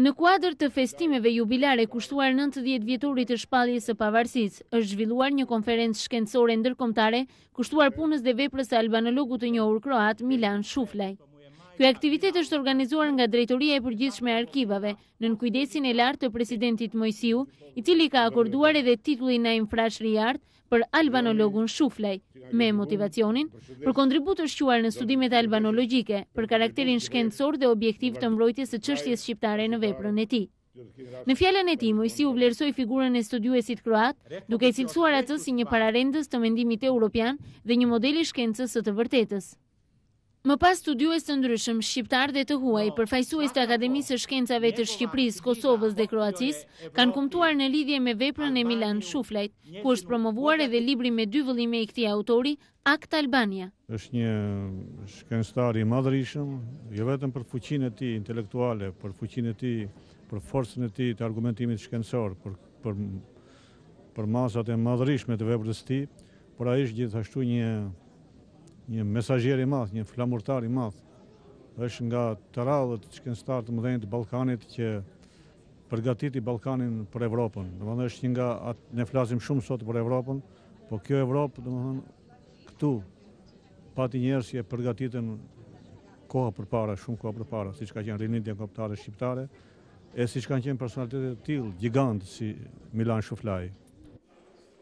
Në kuadrë të festimeve jubilare kushtuar 90 vjetorit të shpaljes e pavarsis, është zhvilluar një konferencë shkencore ndërkomtare kushtuar punës dhe veprës e albanologu të njohur kroat Milan Shuflaj. Ky aktivitet është organizuar nga drejtoria e përgjithshme e arkivave, nën kujdesin e lartë të presidentit Mojësiu, i cili ka akorduar edhe titullin na infrashri i për albanologun Shuflaj, me motivacionin për kontribut është shquar në studimet albanologjike, për karakterin shkencor dhe objektiv të mbrojtjes së çështjes shqiptare në veprën e tij. Në fjallën e ti, Mojsi u vlerësoj figurën e studiuesit kroat, duke cilësuar atës si një pararendës të mendimit e Europian dhe një modeli shkencës së të vërtetës. Më pas studiues të ndryshëm shqiptar dhe të huaj, përfaqësues të Akademisë së Shkencave të Shqipërisë, Kosovës dhe Kroacis, kanë kumtuar në lidhje me veprën e Milan Shuflajt, ku është promovuar edhe libri me dy vëllime i këtij autori, Akt Albania. Është një shkencëtar i madhërisëm, jo vetëm për fuqinë e tij intelektuale, për fuqinë e tij, për forcën e tij të argumentimit shkencor, për për për masat e madrishme të veprës së tij, por a është gjithashtu një një mesajjeri madhë, një flamurtari madhë, është nga të radhët që kënë startë të mëdhenjë të Balkanit që përgatiti i Balkanin për Evropën. Dhe më dhe është një nga atë flasim shumë sot për Evropën, po kjo Evropë, dhe më dhe këtu, pati njerës që e përgatitin koha për para, shumë koha për para, si që ka qenë rinitja një koptare shqiptare, e si që kanë qenë personalitetet të tilë, gjigantë si Milan Shuflajë.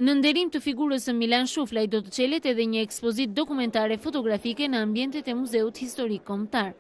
Në nderim të figurës në Milan Shufla i do të qelet edhe një ekspozit dokumentare fotografike në ambjentet e Muzeut Historik Komtarë.